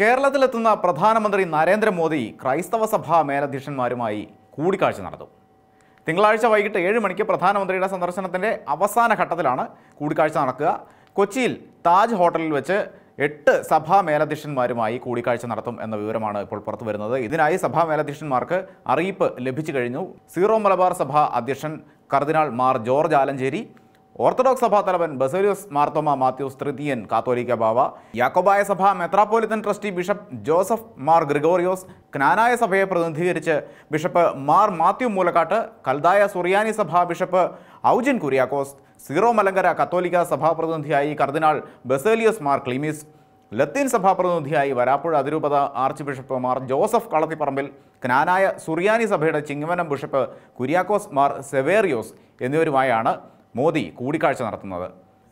കേരളത്തിലെത്തുന്ന പ്രധാനമന്ത്രി നരേന്ദ്രമോദി ക്രൈസ്തവ സഭാ മേലധ്യക്ഷന്മാരുമായി കൂടിക്കാഴ്ച നടത്തും തിങ്കളാഴ്ച വൈകിട്ട് ഏഴ് മണിക്ക് പ്രധാനമന്ത്രിയുടെ സന്ദർശനത്തിൻ്റെ അവസാന ഘട്ടത്തിലാണ് കൂടിക്കാഴ്ച നടക്കുക കൊച്ചിയിൽ താജ് ഹോട്ടലിൽ വെച്ച് എട്ട് സഭാ മേലധ്യക്ഷന്മാരുമായി കൂടിക്കാഴ്ച നടത്തും എന്ന വിവരമാണ് ഇപ്പോൾ പുറത്തു വരുന്നത് ഇതിനായി സഭാ മേലധ്യക്ഷന്മാർക്ക് അറിയിപ്പ് ലഭിച്ചു കഴിഞ്ഞു സീറോ മലബാർ സഭ അധ്യക്ഷൻ കർദിനാൾ മാർ ജോർജ് ആലഞ്ചേരി ഓർത്തഡോക്സ് സഭാ തലവൻ ബസേലിയോസ് മാർത്തോമ മാത്യൂസ് തൃതീയൻ കാത്തോലിക്ക ബാവ യാക്കോബായ സഭ മെത്രാപ്പോലിത്തൻ ട്രസ്റ്റി ബിഷപ്പ് ജോസഫ് മാർ ഗ്രിഗോറിയോസ് ക്നാനായ സഭയെ പ്രതിനിധീകരിച്ച് ബിഷപ്പ് മാർ മാത്യു മൂലക്കാട്ട് കൽദായ സുറിയാനി സഭ ബിഷപ്പ് ഔജിൻ കുര്യാക്കോസ് സീറോ മലങ്കര കത്തോലിക്ക സഭാ പ്രതിനിധിയായി കർദിനാൾ ബസേലിയോസ് മാർ ക്ലീമിസ് ലത്തീൻ സഭാ പ്രതിനിധിയായി വരാപ്പുഴ അതിരൂപത ആർച്ച് ബിഷപ്പ് മാർ ജോസഫ് കളത്തിപ്പറമ്പിൽ ക്നാനായ സുറിയാനി സഭയുടെ ചിങ്ങവനം ബിഷപ്പ് കുര്യാക്കോസ് മാർ സെവേറിയോസ് എന്നിവരുമായാണ് മോദി കൂടിക്കാഴ്ച നടത്തുന്നത്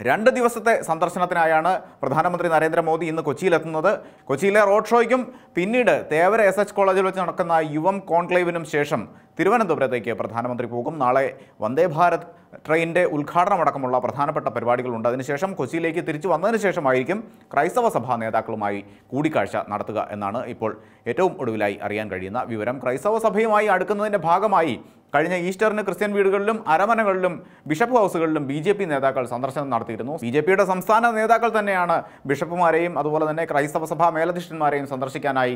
രണ്ട് ദിവസത്തെ സന്ദർശനത്തിനായാണ് പ്രധാനമന്ത്രി നരേന്ദ്രമോദി ഇന്ന് കൊച്ചിയിലെത്തുന്നത് കൊച്ചിയിലെ റോഡ് ഷോയ്ക്കും പിന്നീട് തേവര എസ് എച്ച് കോളേജിൽ വെച്ച് നടക്കുന്ന യുവം കോൺക്ലേവിനും ശേഷം തിരുവനന്തപുരത്തേക്ക് പ്രധാനമന്ത്രി പോകും നാളെ വന്ദേ ഭാരത് ട്രെയിനിൻ്റെ ഉദ്ഘാടനമടക്കമുള്ള പ്രധാനപ്പെട്ട പരിപാടികളുണ്ട് അതിനുശേഷം കൊച്ചിയിലേക്ക് തിരിച്ചു വന്നതിന് ശേഷമായിരിക്കും ക്രൈസ്തവ സഭാ നേതാക്കളുമായി കൂടിക്കാഴ്ച നടത്തുക എന്നാണ് ഇപ്പോൾ ഏറ്റവും ഒടുവിലായി അറിയാൻ കഴിയുന്ന വിവരം ക്രൈസ്തവ സഭയുമായി അടുക്കുന്നതിൻ്റെ ഭാഗമായി കഴിഞ്ഞ ഈസ്റ്ററിന് ക്രിസ്ത്യൻ വീടുകളിലും അരമനകളിലും ബിഷപ്പ് ഹൗസുകളിലും ബി ജെ പി നേതാക്കൾ സന്ദർശനം നടത്തിയിരുന്നു ബി ജെ പിയുടെ സംസ്ഥാന നേതാക്കൾ തന്നെയാണ് ബിഷപ്പുമാരെയും അതുപോലെ തന്നെ ക്രൈസ്തവ സഭാ മേലധ്യക്ഷന്മാരെയും സന്ദർശിക്കാനായി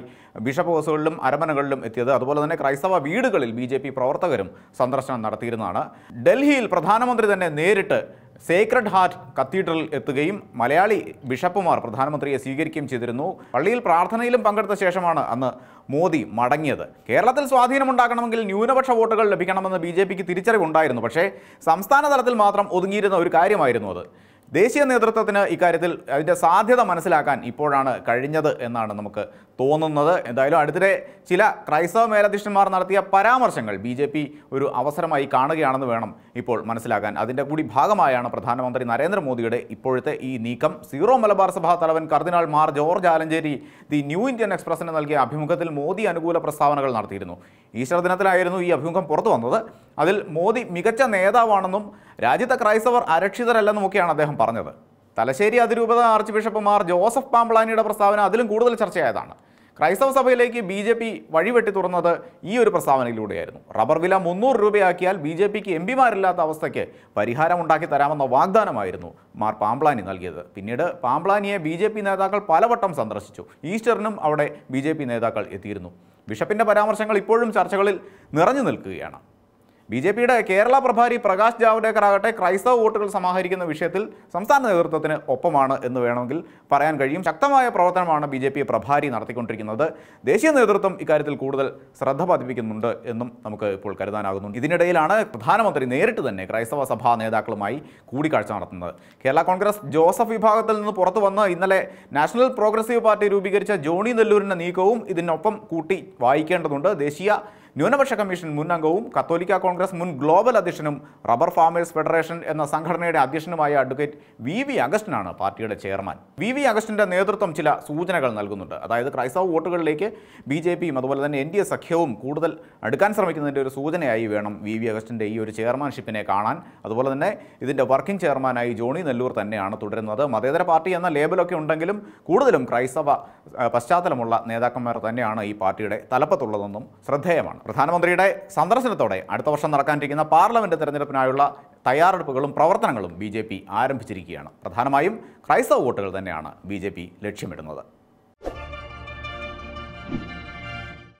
ബിഷപ്പ് ഹൗസുകളിലും അരമനകളിലും എത്തിയത് അതുപോലെ തന്നെ ക്രൈസ്തവ വീടുകളിൽ ബി പ്രവർത്തകരും സന്ദർശനം നടത്തിയിരുന്നതാണ് ഡൽഹിയിൽ പ്രധാനമന്ത്രി തന്നെ നേരിട്ട് സേക്രഡ് ഹാർട്ട് കത്തീഡ്രൽ എത്തുകയും മലയാളി ബിഷപ്പുമാർ പ്രധാനമന്ത്രിയെ സ്വീകരിക്കുകയും ചെയ്തിരുന്നു പള്ളിയിൽ പ്രാർത്ഥനയിലും പങ്കെടുത്ത ശേഷമാണ് അന്ന് മോദി മടങ്ങിയത് കേരളത്തിൽ സ്വാധീനമുണ്ടാക്കണമെങ്കിൽ ന്യൂനപക്ഷ വോട്ടുകൾ ലഭിക്കണമെന്ന് ബി ജെ പിക്ക് തിരിച്ചറിവുണ്ടായിരുന്നു പക്ഷേ സംസ്ഥാന തലത്തിൽ മാത്രം ഒതുങ്ങിയിരുന്ന ഒരു കാര്യമായിരുന്നു അത് ദേശീയ നേതൃത്വത്തിന് ഇക്കാര്യത്തിൽ അതിൻ്റെ സാധ്യത മനസ്സിലാക്കാൻ ഇപ്പോഴാണ് കഴിഞ്ഞത് എന്നാണ് നമുക്ക് തോന്നുന്നത് എന്തായാലും അടുത്തിടെ ചില ക്രൈസ്തവ മേലധ്യക്ഷന്മാർ നടത്തിയ പരാമർശങ്ങൾ ബി ജെ പി ഒരു അവസരമായി കാണുകയാണെന്ന് വേണം ഇപ്പോൾ മനസ്സിലാക്കാൻ അതിൻ്റെ കൂടി ഭാഗമായാണ് പ്രധാനമന്ത്രി നരേന്ദ്രമോദിയുടെ ഇപ്പോഴത്തെ ഈ നീക്കം സീറോ മലബാർ സഭാ തലവൻ cardinal Mar George Alencherry the new Indian എക്സ്പ്രസിന് നൽകിയ അഭിമുഖത്തിൽ മോദി അനുകൂല പ്രസ്താവനകൾ നടത്തിയിരുന്നു ഈശ്വര ദിനത്തിലായിരുന്നു ഈ അഭിമുഖം പുറത്തു വന്നത് അതിൽ മോദി മികച്ച നേതാവാണെന്നും രാജ്യത്തെ ക്രൈസ്തവർ അരക്ഷിതരല്ലെന്നുമൊക്കെയാണ് അദ്ദേഹം പറഞ്ഞത് തലശ്ശേരി അതിരൂപത ആർച്ച് ബിഷപ്പ് മാർ ജോസഫ് പാമ്പളാനിയുടെ പ്രസ്താവന അതിലും കൂടുതൽ ചർച്ചയായതാണ് ക്രൈസ്തവ സഭയിലേക്ക് ബി ജെ പി വഴിവെട്ടി തുറന്നത് ഈ ഒരു പ്രസ്താവനയിലൂടെയായിരുന്നു റബ്ബർ വില മുന്നൂറ് രൂപയാക്കിയാൽ ബി ജെ പിക്ക് എം പിമാരില്ലാത്ത അവസ്ഥയ്ക്ക് പരിഹാരമുണ്ടാക്കി തരാമെന്ന വാഗ്ദാനമായിരുന്നു മാർ പാമ്പ്ലാനി നൽകിയത് പിന്നീട് പാമ്പ്ലാനിയെ ബി ജെ പി നേതാക്കൾ പലവട്ടം സന്ദർശിച്ചു ഈസ്റ്ററിനും അവിടെ ബി ജെ പി നേതാക്കൾ എത്തിയിരുന്നു ബിഷപ്പിൻ്റെ പരാമർശങ്ങൾ ഇപ്പോഴും ചർച്ചകളിൽ നിറഞ്ഞു നിൽക്കുകയാണ് ബി ജെ പിയുടെ കേരള പ്രഭാരി പ്രകാശ് ജാവ്ദേക്കർ ആകട്ടെ ക്രൈസ്തവ വോട്ടുകൾ സമാഹരിക്കുന്ന വിഷയത്തിൽ സംസ്ഥാന നേതൃത്വത്തിന് ഒപ്പമാണ് എന്ന് വേണമെങ്കിൽ പറയാൻ കഴിയും ശക്തമായ പ്രവർത്തനമാണ് ബി ജെ പി പ്രഭാരി നടത്തിക്കൊണ്ടിരിക്കുന്നത് ദേശീയ നേതൃത്വം ഇക്കാര്യത്തിൽ കൂടുതൽ ശ്രദ്ധ പതിപ്പിക്കുന്നുണ്ട് എന്നും നമുക്ക് ഇപ്പോൾ കരുതാനാകുന്നു ഇതിനിടയിലാണ് പ്രധാനമന്ത്രി നേരിട്ട് തന്നെ ക്രൈസ്തവ സഭാ നേതാക്കളുമായി കൂടിക്കാഴ്ച നടത്തുന്നത് കേരള കോൺഗ്രസ് ജോസഫ് വിഭാഗത്തിൽ നിന്ന് പുറത്തു വന്ന് ഇന്നലെ നാഷണൽ പ്രോഗ്രസീവ് പാർട്ടി രൂപീകരിച്ച ജോണി നെല്ലൂരിൻ്റെ നീക്കവും ഇതിനൊപ്പം കൂട്ടി വായിക്കേണ്ടതുണ്ട് ദേശീയ ന്യൂനപക്ഷ കമ്മീഷൻ മുൻ അംഗവും കത്തോലിക്ക കോൺഗ്രസ് മുൻ ഗ്ലോബൽ അധ്യക്ഷനും റബ്ബർ ഫാമേഴ്സ് ഫെഡറേഷൻ എന്ന സംഘടനയുടെ അധ്യക്ഷനുമായ അഡ്വക്കേറ്റ് വി വി അഗസ്റ്റിനാണ് പാർട്ടിയുടെ ചെയർമാൻ വി വി അഗസ്റ്റിൻ്റെ നേതൃത്വം ചില സൂചനകൾ നൽകുന്നുണ്ട് അതായത് ക്രൈസ്തവ വോട്ടുകളിലേക്ക് ബി ജെ പിയും അതുപോലെ തന്നെ എൻ ഡി എ സഖ്യവും കൂടുതൽ അടുക്കാൻ ശ്രമിക്കുന്നതിൻ്റെ ഒരു സൂചനയായി വേണം വി വി അഗസ്റ്റിൻ്റെ ഈ ഒരു ചെയർമാൻഷിപ്പിനെ കാണാൻ അതുപോലെ തന്നെ ഇതിൻ്റെ വർക്കിംഗ് ചെയർമാനായി ജോണി നെല്ലൂർ തന്നെയാണ് തുടരുന്നത് മതേതര പാർട്ടി എന്ന ലേബലൊക്കെ ഉണ്ടെങ്കിലും കൂടുതലും ക്രൈസ്തവ പശ്ചാത്തലമുള്ള നേതാക്കന്മാർ തന്നെയാണ് ഈ പാർട്ടിയുടെ തലപ്പത്തുള്ളതെന്നും ശ്രദ്ധേയമാണ് പ്രധാനമന്ത്രിയുടെ സന്ദർശനത്തോടെ അടുത്ത വർഷം നടക്കാനിരിക്കുന്ന പാർലമെൻറ്റ് തെരഞ്ഞെടുപ്പിനായുള്ള തയ്യാറെടുപ്പുകളും പ്രവർത്തനങ്ങളും ബി ആരംഭിച്ചിരിക്കുകയാണ് പ്രധാനമായും ക്രൈസ്തവ വോട്ടുകൾ തന്നെയാണ് ബി ലക്ഷ്യമിടുന്നത്